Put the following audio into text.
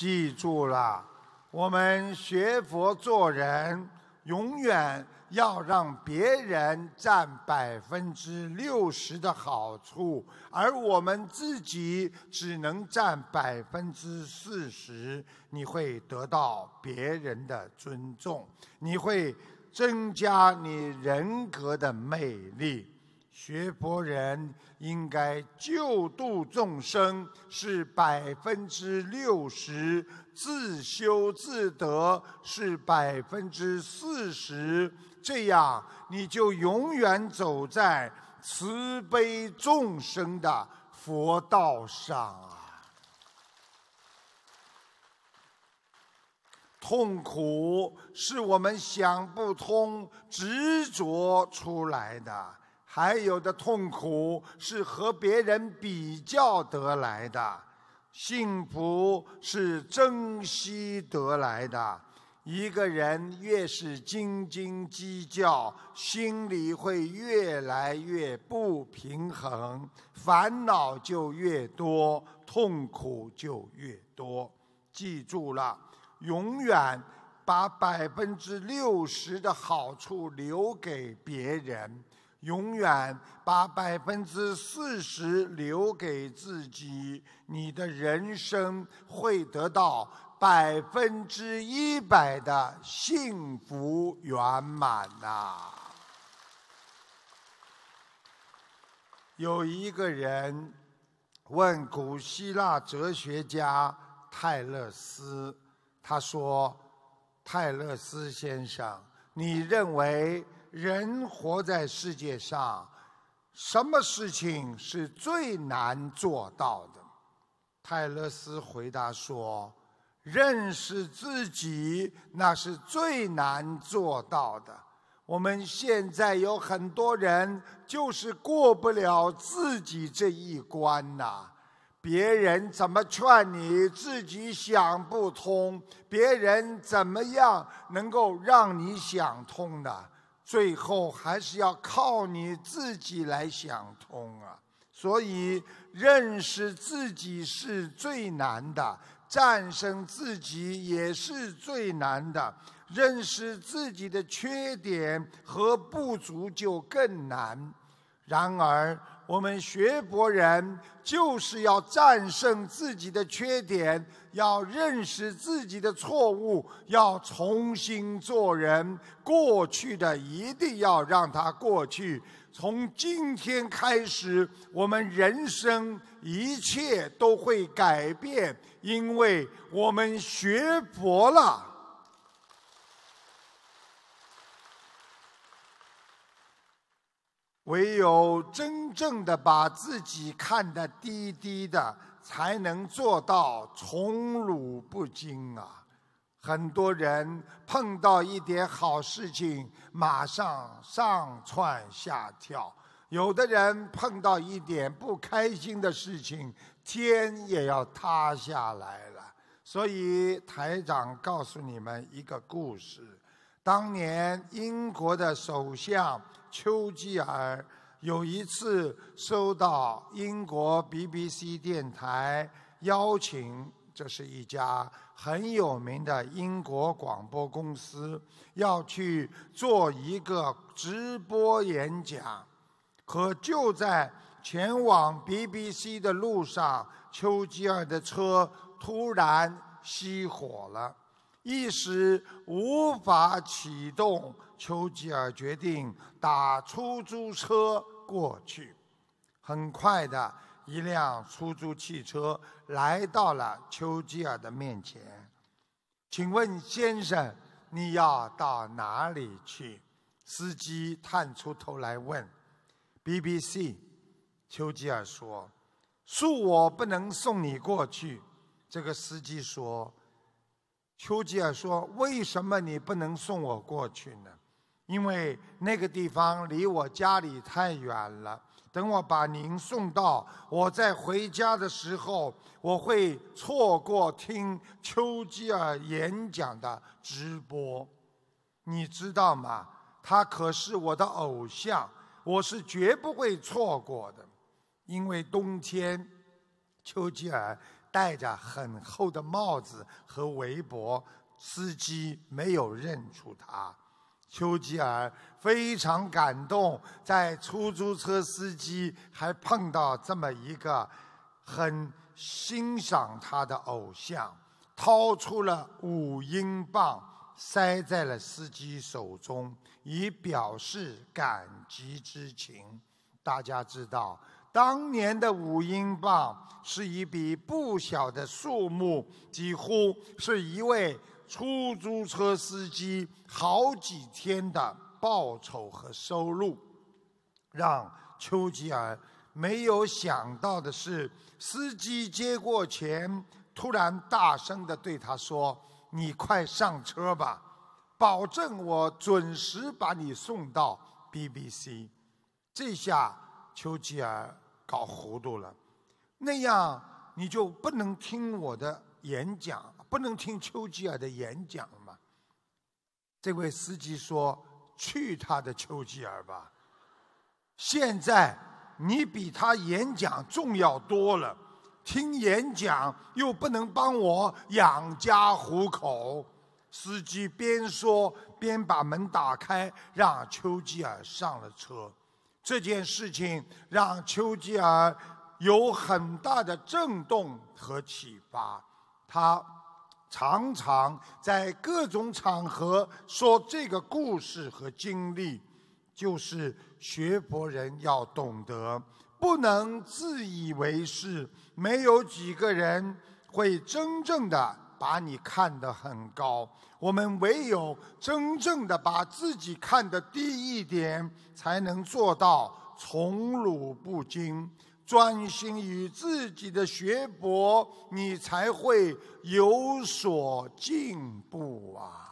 记住了，我们学佛做人，永远要让别人占百分之六十的好处，而我们自己只能占百分之四十。你会得到别人的尊重，你会增加你人格的魅力。学佛人应该救度众生是百分之六十，自修自得是百分之四十，这样你就永远走在慈悲众生的佛道上啊！痛苦是我们想不通、执着出来的。还有的痛苦是和别人比较得来的，幸福是珍惜得来的。一个人越是斤斤计较，心里会越来越不平衡，烦恼就越多，痛苦就越多。记住了，永远把百分之六十的好处留给别人。永远把百分之四十留给自己，你的人生会得到百分之一百的幸福圆满呐！有一个人问古希腊哲学家泰勒斯，他说：“泰勒斯先生，你认为？”人活在世界上，什么事情是最难做到的？泰勒斯回答说：“认识自己，那是最难做到的。”我们现在有很多人就是过不了自己这一关呐。别人怎么劝你，自己想不通；别人怎么样能够让你想通呢？最后还是要靠你自己来想通啊！所以认识自己是最难的，战胜自己也是最难的，认识自己的缺点和不足就更难。然而，我们学佛人就是要战胜自己的缺点，要认识自己的错误，要重新做人。过去的一定要让它过去。从今天开始，我们人生一切都会改变，因为我们学佛了。唯有真正的把自己看得低低的，才能做到宠辱不惊啊！很多人碰到一点好事情，马上上窜下跳；有的人碰到一点不开心的事情，天也要塌下来了。所以台长告诉你们一个故事。当年英国的首相丘吉尔有一次收到英国 BBC 电台邀请，这是一家很有名的英国广播公司，要去做一个直播演讲。可就在前往 BBC 的路上，丘吉尔的车突然熄火了。一时无法启动，丘吉尔决定打出租车过去。很快的一辆出租汽车来到了丘吉尔的面前。请问先生，你要到哪里去？司机探出头来问。BBC，丘吉尔说：“恕我不能送你过去。”这个司机说。丘吉尔说：“为什么你不能送我过去呢？因为那个地方离我家里太远了。等我把您送到，我在回家的时候，我会错过听丘吉尔演讲的直播，你知道吗？他可是我的偶像，我是绝不会错过的。因为冬天，丘吉尔。”戴着很厚的帽子和围脖，司机没有认出他。丘吉尔非常感动，在出租车司机还碰到这么一个很欣赏他的偶像，掏出了五英镑塞在了司机手中，以表示感激之情。大家知道。当年的五英镑是一笔不小的数目，几乎是一位出租车司机好几天的报酬和收入。让丘吉尔没有想到的是，司机接过钱，突然大声的对他说：“你快上车吧，保证我准时把你送到 BBC。”这下。丘吉尔搞糊涂了，那样你就不能听我的演讲，不能听丘吉尔的演讲了嘛？这位司机说：“去他的丘吉尔吧！现在你比他演讲重要多了，听演讲又不能帮我养家糊口。”司机边说边把门打开，让丘吉尔上了车。这件事情让丘吉尔有很大的震动和启发，他常常在各种场合说这个故事和经历，就是学佛人要懂得，不能自以为是，没有几个人会真正的。把你看得很高，我们唯有真正的把自己看得低一点，才能做到宠辱不惊，专心于自己的学博，你才会有所进步啊。